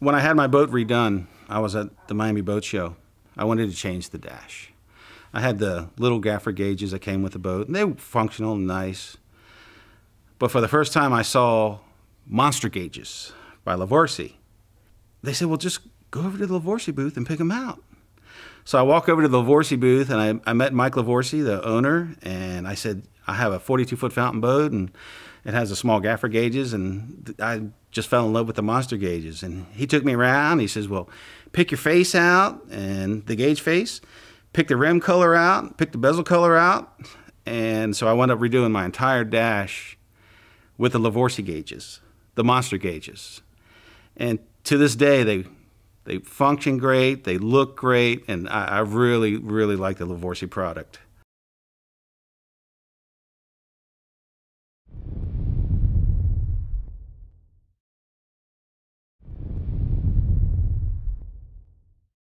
When I had my boat redone, I was at the Miami Boat Show. I wanted to change the dash. I had the little gaffer gauges that came with the boat, and they were functional and nice. But for the first time, I saw monster gauges by Lavorsi. They said, well, just go over to the Lavorsi booth and pick them out. So I walk over to the Lavorsi booth, and I, I met Mike Lavorsi, the owner, and I said, I have a 42 foot fountain boat, and it has a small gaffer gauges, and I just fell in love with the monster gauges. And he took me around. He says, Well, pick your face out and the gauge face, pick the rim color out, pick the bezel color out. And so I wound up redoing my entire dash with the Lavorsi gauges, the monster gauges. And to this day, they they function great, they look great, and I, I really, really like the Lavorsi product.